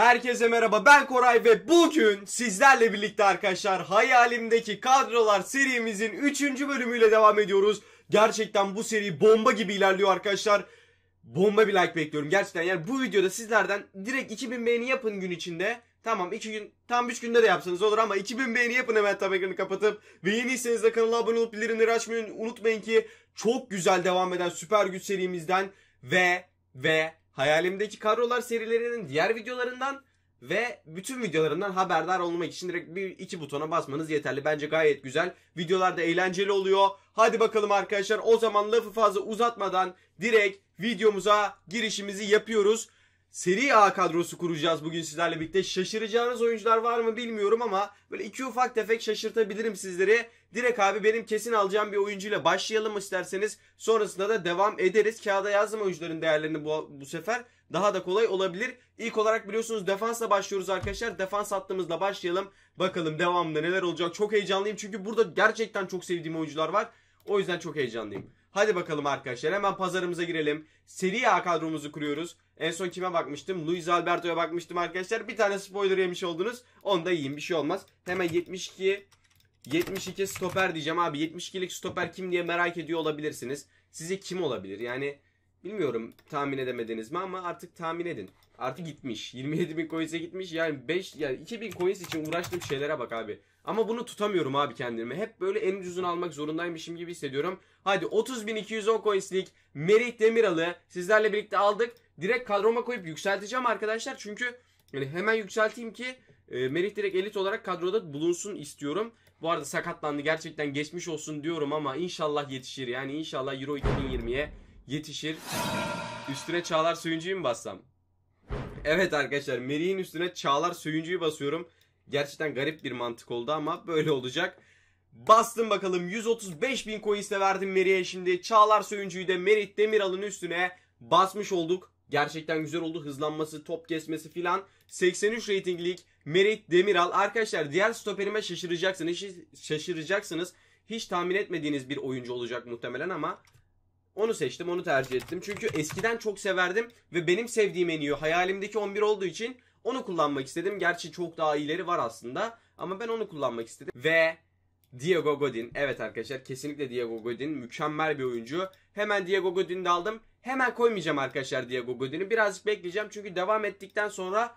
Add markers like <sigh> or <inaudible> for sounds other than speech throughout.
Herkese merhaba ben Koray ve bugün sizlerle birlikte arkadaşlar hayalimdeki kadrolar serimizin 3. bölümüyle devam ediyoruz. Gerçekten bu seri bomba gibi ilerliyor arkadaşlar. Bomba bir like bekliyorum gerçekten yani bu videoda sizlerden direkt 2000 beğeni yapın gün içinde. Tamam 2 gün tam 3 günde de yapsanız olur ama 2000 beğeni yapın hemen tam ekranı kapatıp. Ve yeniyseniz de kanala abone olup bildirimleri açmayı unutmayın ki çok güzel devam eden süper güç serimizden ve ve hayalimdeki karolar serilerinin diğer videolarından ve bütün videolarından haberdar olmak için direkt bir iki butona basmanız yeterli. Bence gayet güzel. Videolar da eğlenceli oluyor. Hadi bakalım arkadaşlar o zaman lafı fazla uzatmadan direkt videomuza girişimizi yapıyoruz. Seri A kadrosu kuracağız bugün sizlerle birlikte. Şaşıracağınız oyuncular var mı bilmiyorum ama böyle iki ufak tefek şaşırtabilirim sizleri. Direkt abi benim kesin alacağım bir oyuncuyla başlayalım isterseniz. Sonrasında da devam ederiz. Kağıda yazdım oyuncuların değerlerini bu, bu sefer. Daha da kolay olabilir. İlk olarak biliyorsunuz defansla başlıyoruz arkadaşlar. Defans hattımızla başlayalım. Bakalım devamında neler olacak. Çok heyecanlıyım çünkü burada gerçekten çok sevdiğim oyuncular var. O yüzden çok heyecanlıyım. Hadi bakalım arkadaşlar hemen pazarımıza girelim. Seri A kadromuzu kuruyoruz. En son kime bakmıştım? Luis Alberto'ya bakmıştım arkadaşlar. Bir tane spoiler yemiş oldunuz. Onu da yiyin bir şey olmaz. Hemen 72 72 stoper diyeceğim abi. 72'lik stoper kim diye merak ediyor olabilirsiniz. Size kim olabilir? Yani bilmiyorum tahmin edemediniz mi ama artık tahmin edin. Artık gitmiş. 27 bin coins'e gitmiş. Yani 5 yani 2000 coins için uğraştığım şeylere bak abi. Ama bunu tutamıyorum abi kendime. Hep böyle en ucuzunu almak zorundaymışım gibi hissediyorum. Hadi 30.210 coins'lik Merih Demiral'ı sizlerle birlikte aldık direkt kadroma koyup yükselteceğim arkadaşlar. Çünkü yani hemen yükselteyim ki e, Merih direkt elit olarak kadroda bulunsun istiyorum. Bu arada sakatlandı gerçekten geçmiş olsun diyorum ama inşallah yetişir. Yani inşallah Euro 2020'ye yetişir. Üstüne Çağlar Söyüncü'yü mü bassam? Evet arkadaşlar Merih'in üstüne Çağlar Söyüncü'yü basıyorum. Gerçekten garip bir mantık oldu ama böyle olacak. Bastım bakalım 135 bin coins de verdim Merih'e şimdi. Çağlar Söyüncü'yü de Merih Demiral'ın üstüne basmış olduk. Gerçekten güzel oldu. Hızlanması, top kesmesi filan. 83 ratinglik Merit Demiral. Arkadaşlar diğer stoperime şaşıracaksınız. Hiç, şaşıracaksınız. Hiç tahmin etmediğiniz bir oyuncu olacak muhtemelen ama onu seçtim, onu tercih ettim. Çünkü eskiden çok severdim ve benim sevdiğim en iyi hayalimdeki 11 olduğu için onu kullanmak istedim. Gerçi çok daha iyileri var aslında ama ben onu kullanmak istedim. Ve Diego Godin. Evet arkadaşlar kesinlikle Diego Godin. Mükemmel bir oyuncu. Hemen Diego Godin'i de aldım. Hemen koymayacağım arkadaşlar Diego Godin'i. Birazcık bekleyeceğim çünkü devam ettikten sonra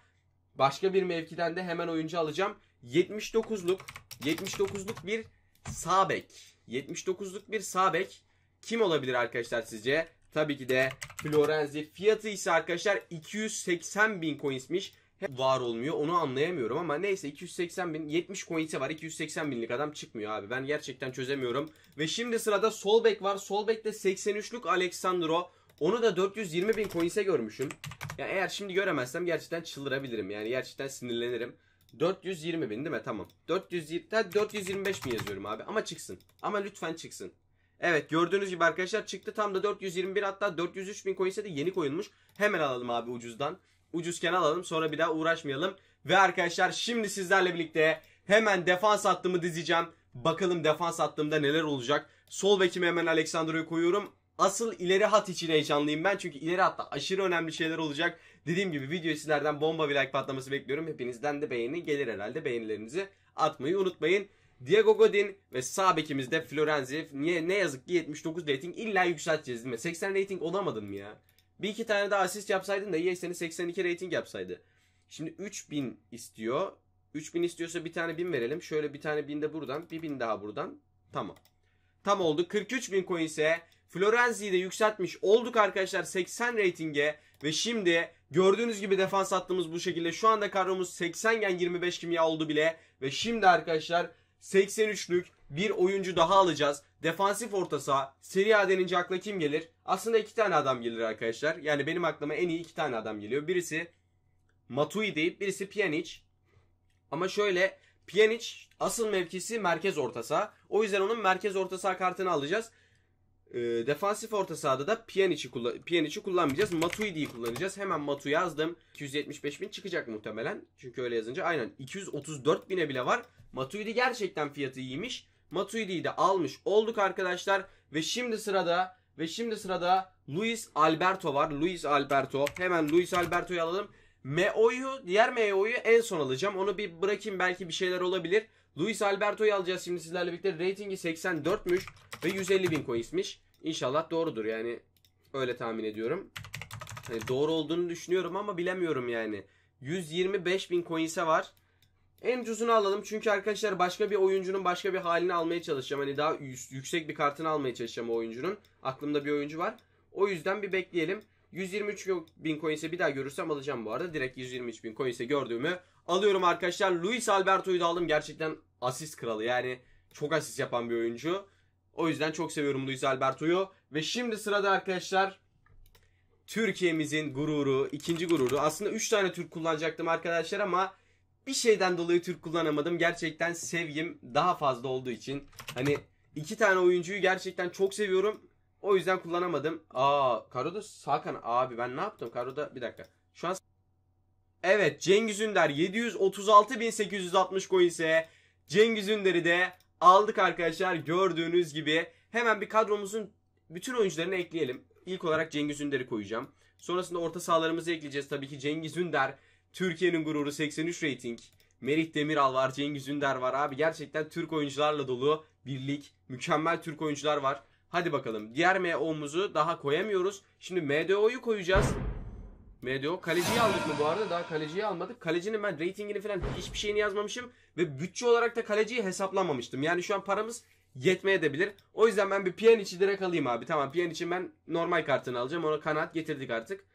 başka bir mevkiden de hemen oyuncu alacağım. 79'luk 79'luk bir sağ bek. 79'luk bir sağ bek kim olabilir arkadaşlar sizce? Tabii ki de Florenzi. Fiyatı ise arkadaşlar 280 bin coinsmiş var olmuyor onu anlayamıyorum ama neyse 280 bin 70 coin'i var 280 binlik adam çıkmıyor abi ben gerçekten çözemiyorum. Ve şimdi sırada sol bek var sol bekte 83'lük Alexandro onu da 420 bin coin'e görmüşüm. Ya yani eğer şimdi göremezsem gerçekten çıldırabilirim yani gerçekten sinirlenirim. 420 bin değil mi? Tamam. 420, 425 bin yazıyorum abi ama çıksın. Ama lütfen çıksın. Evet gördüğünüz gibi arkadaşlar çıktı tam da 421 hatta 403 bin coinse de yeni koyulmuş. Hemen alalım abi ucuzdan ucuzken alalım sonra bir daha uğraşmayalım. Ve arkadaşlar şimdi sizlerle birlikte hemen defans hattımı dizeceğim. Bakalım defans hattımda neler olacak. Sol bekime hemen Aleksandroyu koyuyorum. Asıl ileri hat için heyecanlıyım ben. Çünkü ileri hatta aşırı önemli şeyler olacak. Dediğim gibi videoyu sizlerden bomba bir like patlaması bekliyorum. Hepinizden de beğeni gelir herhalde. Beğenilerinizi atmayı unutmayın. Diego Godin ve sağ bekimizde Florenzi. Niye, ne yazık ki 79 rating illa yükselteceğiz değil mi? 80 rating olamadın mı ya? Bir iki tane daha asist yapsaydın da EA 82 rating yapsaydı. Şimdi 3000 istiyor. 3000 istiyorsa bir tane 1000 verelim. Şöyle bir tane 1000 de buradan. Bir 1000 daha buradan. Tamam. Tam oldu. 43.000 coin ise Florenzi'yi de yükseltmiş olduk arkadaşlar 80 ratinge ve şimdi gördüğünüz gibi defans attığımız bu şekilde. Şu anda kadromuz 80 gen 25 kimya oldu bile ve şimdi arkadaşlar 83'lük bir oyuncu daha alacağız. Defansif orta saha. Serie A denince akla kim gelir? Aslında iki tane adam gelir arkadaşlar. Yani benim aklıma en iyi iki tane adam geliyor. Birisi Matui deyip birisi Pjanic. Ama şöyle Pjanic asıl mevkisi merkez orta saha. O yüzden onun merkez orta saha kartını alacağız. E, defansif orta sahada da Pjanic'i kullan Pjanic'i kullanmayacağız. Matuidi'yi kullanacağız. Hemen Matu yazdım. 275 bin çıkacak muhtemelen. Çünkü öyle yazınca aynen 234 bine bile var. Matuidi gerçekten fiyatı iyiymiş. Matuidi'yi de almış olduk arkadaşlar. Ve şimdi sırada ve şimdi sırada Luis Alberto var. Luis Alberto. Hemen Luis Alberto'yu alalım. Meo'yu, diğer Meo'yu en son alacağım. Onu bir bırakayım belki bir şeyler olabilir. Luis Alberto'yu alacağız şimdi sizlerle birlikte. Ratingi 84'müş ve 150 bin coins'miş. İnşallah doğrudur yani. Öyle tahmin ediyorum. Hani doğru olduğunu düşünüyorum ama bilemiyorum yani. 125 bin coins'e var. En ucuzunu alalım çünkü arkadaşlar başka bir oyuncunun başka bir halini almaya çalışacağım. Hani daha yüksek bir kartını almaya çalışacağım o oyuncunun. Aklımda bir oyuncu var. O yüzden bir bekleyelim. 123 bin coins'e bir daha görürsem alacağım bu arada. Direkt 123 bin coins'e gördüğümü alıyorum arkadaşlar. Luis Alberto'yu da aldım. Gerçekten asist kralı yani çok asist yapan bir oyuncu. O yüzden çok seviyorum Luis Alberto'yu. Ve şimdi sırada arkadaşlar Türkiye'mizin gururu, ikinci gururu. Aslında 3 tane Türk kullanacaktım arkadaşlar ama bir şeyden dolayı Türk kullanamadım. Gerçekten sevgim daha fazla olduğu için. Hani iki tane oyuncuyu gerçekten çok seviyorum. O yüzden kullanamadım. Aa Karo'da Sakan abi ben ne yaptım? Karo'da bir dakika. Şu an Evet Cengiz Ünder 736.860 coin ise Cengiz Ünder'i de aldık arkadaşlar gördüğünüz gibi. Hemen bir kadromuzun bütün oyuncularını ekleyelim. İlk olarak Cengiz Ünder'i koyacağım. Sonrasında orta sahalarımızı ekleyeceğiz tabii ki Cengiz Ünder, Türkiye'nin gururu 83 rating. Merih Demiral var, Cengiz Ünder var abi. Gerçekten Türk oyuncularla dolu birlik. Mükemmel Türk oyuncular var. Hadi bakalım. Diğer MO'muzu daha koyamıyoruz. Şimdi MDO'yu koyacağız. MDO. Kaleciyi aldık mı bu arada? Daha kaleciyi almadık. Kalecinin ben ratingini falan hiçbir şeyini yazmamışım. Ve bütçe olarak da kaleciyi hesaplamamıştım. Yani şu an paramız yetmeye de bilir. O yüzden ben bir PN Pjanic'i direkt alayım abi. Tamam PN için ben normal kartını alacağım. Ona kanat getirdik artık.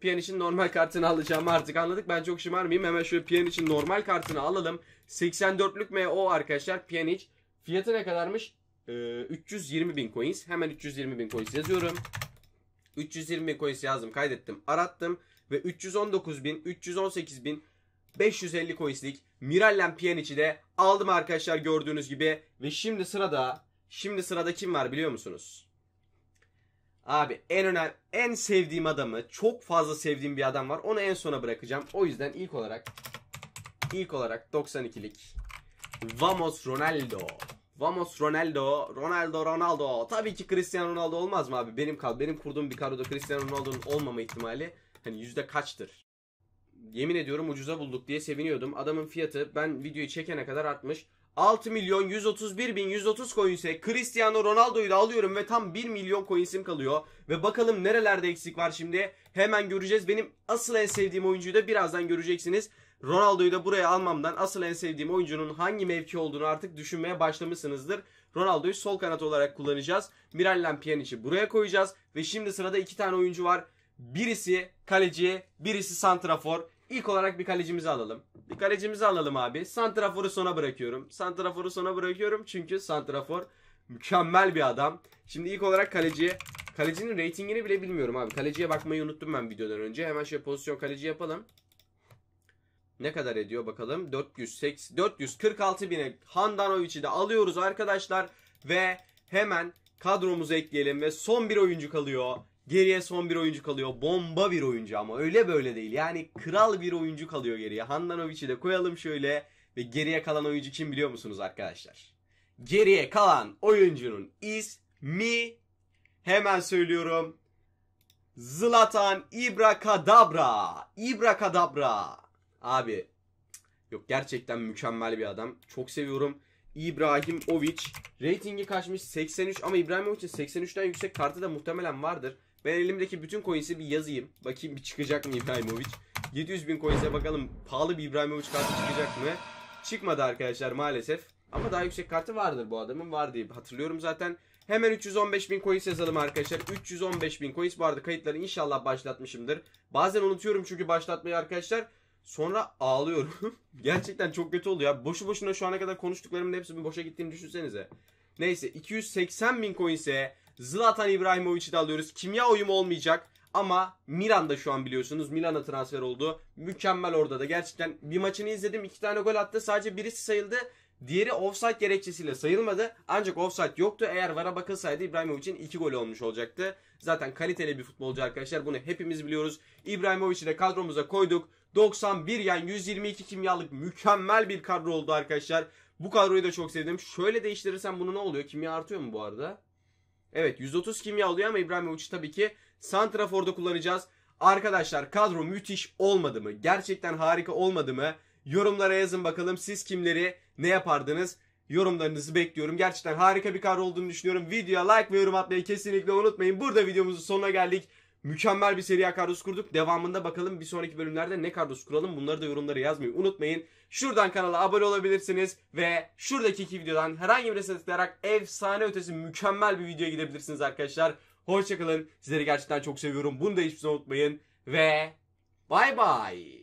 Piyan için normal kartını alacağımı artık anladık. Ben çok şımarmayayım. Hemen şöyle Piyan için normal kartını alalım. 84'lük MO arkadaşlar Piyaniç. Fiyatı ne kadarmış? Ee, 320 bin coins. Hemen 320 bin coins yazıyorum. 320 bin coins yazdım kaydettim arattım. Ve 319 bin 318 bin 550 coinslik Miralem Piyanic'i de aldım arkadaşlar gördüğünüz gibi. Ve şimdi sırada şimdi sırada kim var biliyor musunuz? Abi en önemli, en sevdiğim adamı, çok fazla sevdiğim bir adam var. Onu en sona bırakacağım. O yüzden ilk olarak, ilk olarak 92'lik Vamos Ronaldo. Vamos Ronaldo, Ronaldo, Ronaldo. Tabii ki Cristiano Ronaldo olmaz mı abi? Benim kal, benim kurduğum bir kadroda Cristiano Ronaldo'nun olmama ihtimali hani yüzde kaçtır? Yemin ediyorum ucuza bulduk diye seviniyordum. Adamın fiyatı ben videoyu çekene kadar artmış. 6 milyon 131 bin 130 coin ise Cristiano Ronaldo'yu da alıyorum ve tam 1 milyon coinsim kalıyor. Ve bakalım nerelerde eksik var şimdi hemen göreceğiz. Benim asıl en sevdiğim oyuncuyu da birazdan göreceksiniz. Ronaldo'yu da buraya almamdan asıl en sevdiğim oyuncunun hangi mevki olduğunu artık düşünmeye başlamışsınızdır. Ronaldo'yu sol kanat olarak kullanacağız. Miralem Pjanic'i buraya koyacağız. Ve şimdi sırada iki tane oyuncu var. Birisi kaleci, birisi santrafor. İlk olarak bir kalecimizi alalım. Bir kalecimizi alalım abi. Santrafor'u sona bırakıyorum. Santrafor'u sona bırakıyorum çünkü Santrafor mükemmel bir adam. Şimdi ilk olarak kaleciye Kalecinin reytingini bile bilmiyorum abi. Kaleciye bakmayı unuttum ben videodan önce. Hemen şöyle pozisyon kaleci yapalım. Ne kadar ediyor bakalım. 408, 446 bine Handanovic'i de alıyoruz arkadaşlar. Ve hemen kadromuzu ekleyelim. Ve son bir oyuncu kalıyor. Geriye son bir oyuncu kalıyor. Bomba bir oyuncu ama öyle böyle değil. Yani kral bir oyuncu kalıyor geriye. Handanovic'i de koyalım şöyle. Ve geriye kalan oyuncu kim biliyor musunuz arkadaşlar? Geriye kalan oyuncunun ismi hemen söylüyorum. Zlatan İbrakadabra. İbrakadabra. Abi yok gerçekten mükemmel bir adam. Çok seviyorum. İbrahimovic ratingi kaçmış 83 ama İbrahimovic'in 83'ten yüksek kartı da muhtemelen vardır. Ben elimdeki bütün coins'i bir yazayım. Bakayım bir çıkacak mı İbrahimovic. 700 bin coins'e bakalım pahalı bir İbrahimovic kartı çıkacak mı? Çıkmadı arkadaşlar maalesef. Ama daha yüksek kartı vardır bu adamın var diye hatırlıyorum zaten. Hemen 315 bin coins yazalım arkadaşlar. 315 bin coins. Bu arada kayıtları inşallah başlatmışımdır. Bazen unutuyorum çünkü başlatmayı arkadaşlar. Sonra ağlıyorum. <laughs> Gerçekten çok kötü oluyor. Ya. Boşu boşuna şu ana kadar konuştuklarımın hepsini boşa gittiğini düşünsenize. Neyse 280 bin coins'e Zlatan İbrahimovic'i de alıyoruz. Kimya uyumu olmayacak. Ama Milan da şu an biliyorsunuz Milan'a transfer oldu. Mükemmel orada da gerçekten bir maçını izledim. iki tane gol attı. Sadece birisi sayıldı. Diğeri offside gerekçesiyle sayılmadı. Ancak offside yoktu. Eğer VAR'a bakılsaydı İbrahimovic'in iki golü olmuş olacaktı. Zaten kaliteli bir futbolcu arkadaşlar. Bunu hepimiz biliyoruz. İbrahimovic'i de kadromuza koyduk. 91 yani 122 kimyalık mükemmel bir kadro oldu arkadaşlar. Bu kadroyu da çok sevdim. Şöyle değiştirirsem bunu ne oluyor? Kimya artıyor mu bu arada? Evet 130 kimya alıyor ama İbrahim İbrahimovic'i tabii ki Santrafor'da kullanacağız. Arkadaşlar kadro müthiş olmadı mı? Gerçekten harika olmadı mı? Yorumlara yazın bakalım siz kimleri ne yapardınız? Yorumlarınızı bekliyorum. Gerçekten harika bir kadro olduğunu düşünüyorum. Videoya like ve yorum atmayı kesinlikle unutmayın. Burada videomuzun sonuna geldik. Mükemmel bir seriye kadrosu kurduk. Devamında bakalım bir sonraki bölümlerde ne kadrosu kuralım bunları da yorumlara yazmayı unutmayın. Şuradan kanala abone olabilirsiniz ve şuradaki iki videodan herhangi birisine tıklayarak efsane ötesi mükemmel bir videoya gidebilirsiniz arkadaşlar. Hoşçakalın. Sizleri gerçekten çok seviyorum. Bunu da hiçbir zaman unutmayın ve bay bay.